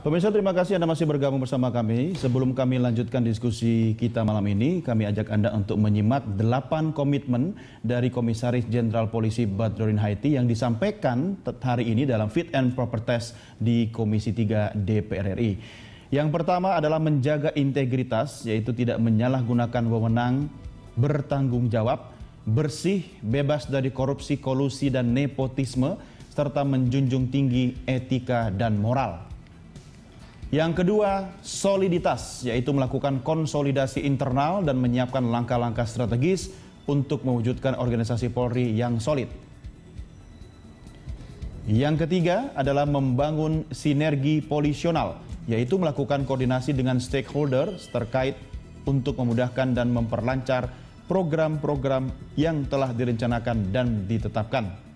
Pemirsa terima kasih Anda masih bergabung bersama kami. Sebelum kami lanjutkan diskusi kita malam ini, kami ajak Anda untuk menyimak 8 komitmen dari Komisaris Jenderal Polisi Badrodin Haiti yang disampaikan hari ini dalam Fit and Proper Test di Komisi 3 DPR RI. Yang pertama adalah menjaga integritas, yaitu tidak menyalahgunakan wewenang, bertanggung jawab, bersih, bebas dari korupsi, kolusi, dan nepotisme, serta menjunjung tinggi etika dan moral. Yang kedua, soliditas, yaitu melakukan konsolidasi internal dan menyiapkan langkah-langkah strategis untuk mewujudkan organisasi Polri yang solid. Yang ketiga adalah membangun sinergi polisional, yaitu melakukan koordinasi dengan stakeholder terkait untuk memudahkan dan memperlancar program-program yang telah direncanakan dan ditetapkan.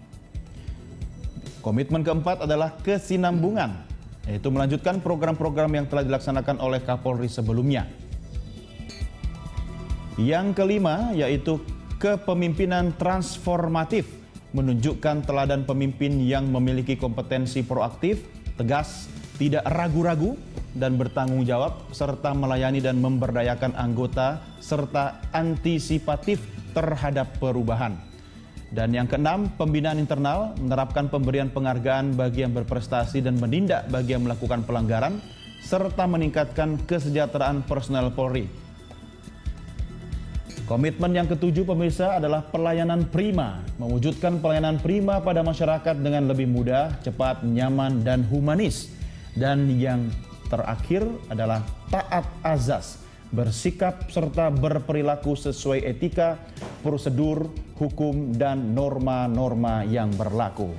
Komitmen keempat adalah kesinambungan, yaitu melanjutkan program-program yang telah dilaksanakan oleh Kapolri sebelumnya. Yang kelima yaitu kepemimpinan transformatif, menunjukkan teladan pemimpin yang memiliki kompetensi proaktif, tegas, tidak ragu-ragu, dan bertanggung jawab, serta melayani dan memberdayakan anggota, serta antisipatif terhadap perubahan. Dan yang keenam, pembinaan internal menerapkan pemberian penghargaan bagi yang berprestasi dan menindak bagi yang melakukan pelanggaran serta meningkatkan kesejahteraan personel Polri. Komitmen yang ketujuh pemirsa adalah pelayanan prima, mewujudkan pelayanan prima pada masyarakat dengan lebih mudah, cepat, nyaman dan humanis. Dan yang terakhir adalah taat azas, bersikap serta berperilaku sesuai etika, prosedur, hukum dan norma-norma yang berlaku.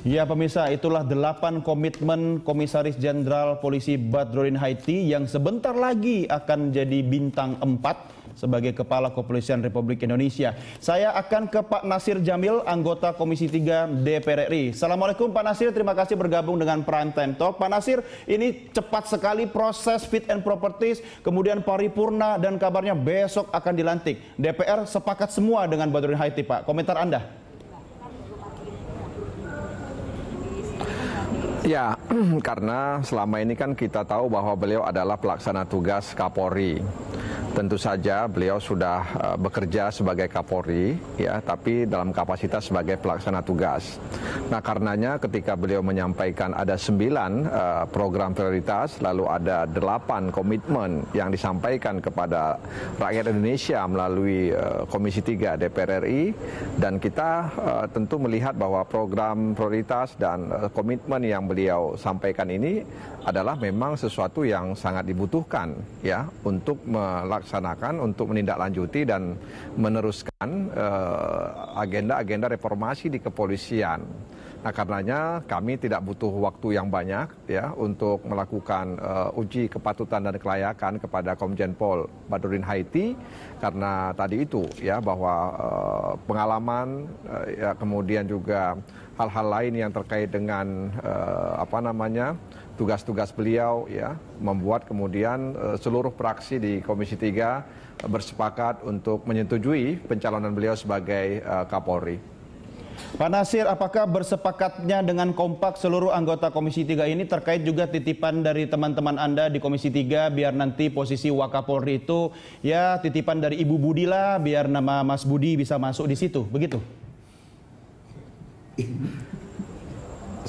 Ya pemirsa, itulah delapan komitmen Komisaris Jenderal Polisi Badrodin Haiti yang sebentar lagi akan jadi bintang empat sebagai Kepala Kepolisian Republik Indonesia. Saya akan ke Pak Nasir Jamil, anggota Komisi 3 DPR RI. Assalamualaikum Pak Nasir, terima kasih bergabung dengan Prime Time Talk. Pak Nasir, ini cepat sekali proses fit and properties, kemudian paripurna dan kabarnya besok akan dilantik. DPR sepakat semua dengan Badrun Haiti, Pak. Komentar Anda? Ya, karena selama ini kan kita tahu bahwa beliau adalah pelaksana tugas Kapolri. Tentu saja beliau sudah eh, bekerja sebagai Kapolri ya, tapi dalam kapasitas sebagai pelaksana tugas. Nah, karenanya ketika beliau menyampaikan ada sembilan uh, program prioritas, lalu ada delapan komitmen yang disampaikan kepada rakyat Indonesia melalui uh, Komisi 3 DPR RI dan kita uh, tentu melihat bahwa program prioritas dan uh, komitmen yang beliau sampaikan ini adalah memang sesuatu yang sangat dibutuhkan ya untuk melakukan laksanakan untuk menindaklanjuti dan meneruskan eh, agenda-agenda uh, reformasi di kepolisian. Nah, karenanya kami tidak butuh waktu yang banyak ya untuk melakukan uh, uji kepatutan dan kelayakan kepada Komjen Pol Badurin Haiti karena tadi itu ya bahwa uh, pengalaman uh, ya kemudian juga hal-hal lain yang terkait dengan uh, apa namanya tugas-tugas beliau ya membuat kemudian uh, seluruh praksi di Komisi 3 bersepakat untuk menyetujui pencalonan beliau sebagai uh, Kapolri. Pak Nasir, apakah bersepakatnya dengan kompak seluruh anggota Komisi 3 ini terkait juga titipan dari teman-teman Anda di Komisi 3 biar nanti posisi Wakapolri itu ya titipan dari Ibu Budi lah biar nama Mas Budi bisa masuk di situ, begitu? in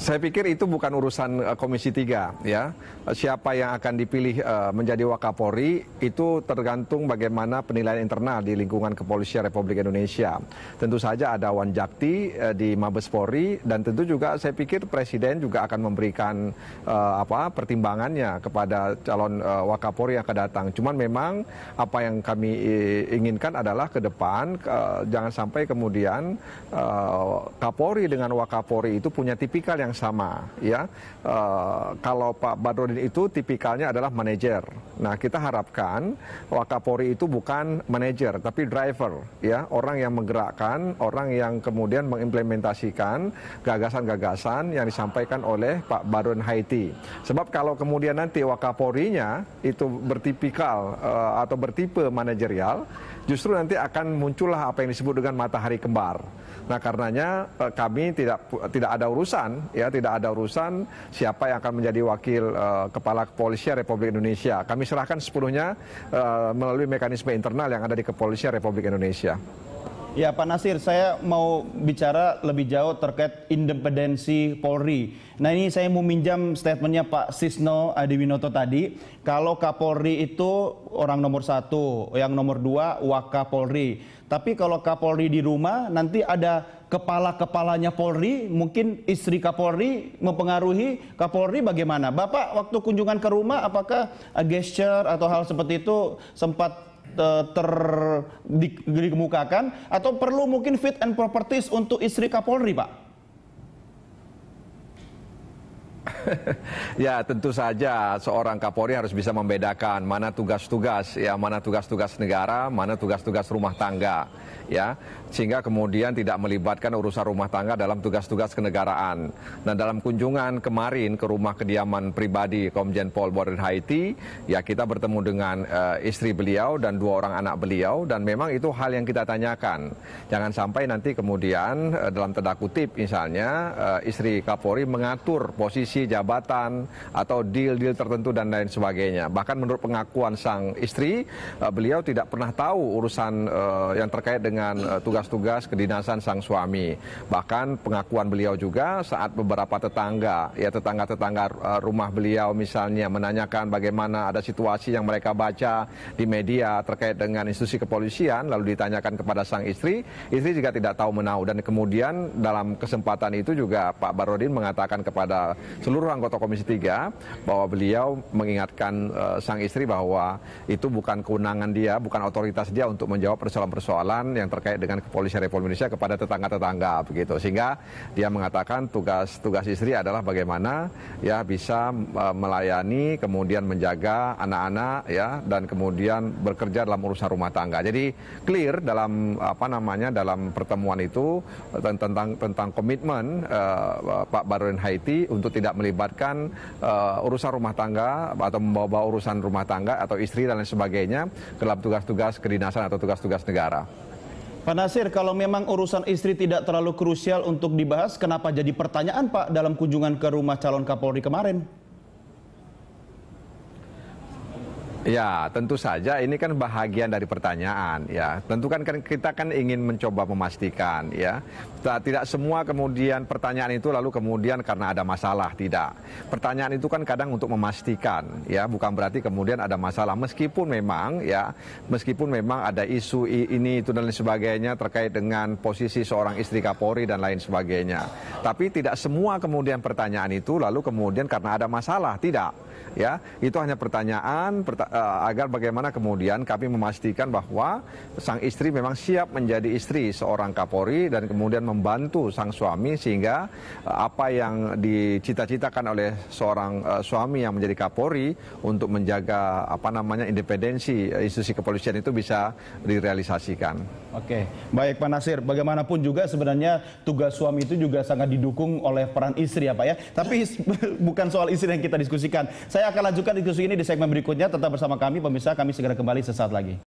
Saya pikir itu bukan urusan uh, Komisi 3 ya. Eh, siapa yang akan dipilih uh, menjadi Wakapori itu tergantung bagaimana penilaian internal di lingkungan kepolisian Republik Indonesia. Tentu saja ada Wan Jakti uh, di Mabes Polri dan tentu juga saya pikir Presiden juga akan memberikan uh, apa pertimbangannya kepada calon uh, Wakapolri yang akan datang. Cuman memang apa yang kami inginkan adalah ke depan uh, jangan sampai kemudian uh, Kapolri dengan Wakapori itu punya tipikal yang yang sama ya. Uh, kalau Pak Badrodin itu tipikalnya adalah manajer. Nah, kita harapkan Wakapori itu bukan manajer tapi driver ya, orang yang menggerakkan, orang yang kemudian mengimplementasikan gagasan-gagasan yang disampaikan oleh Pak Badrodin Haiti. Sebab kalau kemudian nanti Wakaporinya itu bertipikal uh, atau bertipe manajerial, justru nanti akan muncullah apa yang disebut dengan matahari kembar. Nah, karenanya eh, kami tidak tidak ada urusan ya ya tidak ada urusan siapa yang akan menjadi wakil uh, kepala kepolisian Republik Indonesia. Kami serahkan sepenuhnya uh, melalui mekanisme internal yang ada di kepolisian Republik Indonesia. Ya Pak Nasir, saya mau bicara lebih jauh terkait independensi Polri. Nah ini saya mau minjam statementnya Pak Sisno Adiwinoto tadi. Kalau Kapolri itu orang nomor satu, yang nomor dua Wakapolri. Tapi kalau Kapolri di rumah nanti ada kepala-kepalanya Polri, mungkin istri Kapolri mempengaruhi Kapolri bagaimana? Bapak waktu kunjungan ke rumah apakah eh, gesture atau hal seperti itu sempat eh, ter, atau perlu mungkin fit and properties untuk istri Kapolri, Pak? ya tentu saja seorang Kapolri harus bisa membedakan mana tugas-tugas ya mana tugas-tugas negara, mana tugas-tugas rumah tangga ya sehingga kemudian tidak melibatkan urusan rumah tangga dalam tugas-tugas kenegaraan. Nah dalam kunjungan kemarin ke rumah kediaman pribadi Komjen Paul Warren Haiti ya kita bertemu dengan uh, istri beliau dan dua orang anak beliau dan memang itu hal yang kita tanyakan. Jangan sampai nanti kemudian uh, dalam tanda kutip misalnya uh, istri Kapolri mengatur posisi jabatan atau deal-deal tertentu dan lain sebagainya. Bahkan menurut pengakuan sang istri, eh, beliau tidak pernah tahu urusan eh, yang terkait dengan eh, tugas-tugas kedinasan sang suami. Bahkan pengakuan beliau juga saat beberapa tetangga, ya tetangga-tetangga rumah beliau misalnya menanyakan bagaimana ada situasi yang mereka baca di media terkait dengan institusi kepolisian, lalu ditanyakan kepada sang istri, istri juga tidak tahu menahu. dan kemudian dalam kesempatan itu juga Pak Barodin mengatakan kepada seluruh seluruh anggota Komisi 3 bahwa beliau mengingatkan uh, sang istri bahwa itu bukan kewenangan dia, bukan otoritas dia untuk menjawab persoalan-persoalan yang terkait dengan kepolisian Republik Indonesia kepada tetangga-tetangga begitu. Sehingga dia mengatakan tugas tugas istri adalah bagaimana ya bisa uh, melayani kemudian menjaga anak-anak ya dan kemudian bekerja dalam urusan rumah tangga. Jadi clear dalam apa namanya dalam pertemuan itu eh, tentang tentang komitmen uh, Pak Baron Haiti untuk tidak melibatkan melibatkan uh, urusan rumah tangga atau membawa urusan rumah tangga atau istri dan lain sebagainya ke dalam tugas-tugas kedinasan atau tugas-tugas negara. Pak Nasir, kalau memang urusan istri tidak terlalu krusial untuk dibahas, kenapa jadi pertanyaan Pak dalam kunjungan ke rumah calon Kapolri kemarin? Ya, tentu saja ini kan bahagian dari pertanyaan ya. Tentu kan, kan kita kan ingin mencoba memastikan ya. Tidak semua kemudian pertanyaan itu lalu kemudian karena ada masalah tidak. Pertanyaan itu kan kadang untuk memastikan ya, bukan berarti kemudian ada masalah meskipun memang ya, meskipun memang ada isu ini itu dan lain sebagainya terkait dengan posisi seorang istri Kapolri dan lain sebagainya. Tapi tidak semua kemudian pertanyaan itu lalu kemudian karena ada masalah tidak ya itu hanya pertanyaan perta eh, agar bagaimana kemudian kami memastikan bahwa sang istri memang siap menjadi istri seorang Kapolri dan kemudian membantu sang suami sehingga eh, apa yang dicita-citakan oleh seorang eh, suami yang menjadi Kapolri untuk menjaga apa namanya independensi institusi kepolisian itu bisa direalisasikan. Oke, baik Pak Nasir. Bagaimanapun juga sebenarnya tugas suami itu juga sangat didukung oleh peran istri ya Pak ya. Tapi bukan soal istri yang kita diskusikan. Saya akan lanjutkan diskusi ini di segmen berikutnya. Tetap bersama kami, pemirsa. Kami segera kembali sesaat lagi.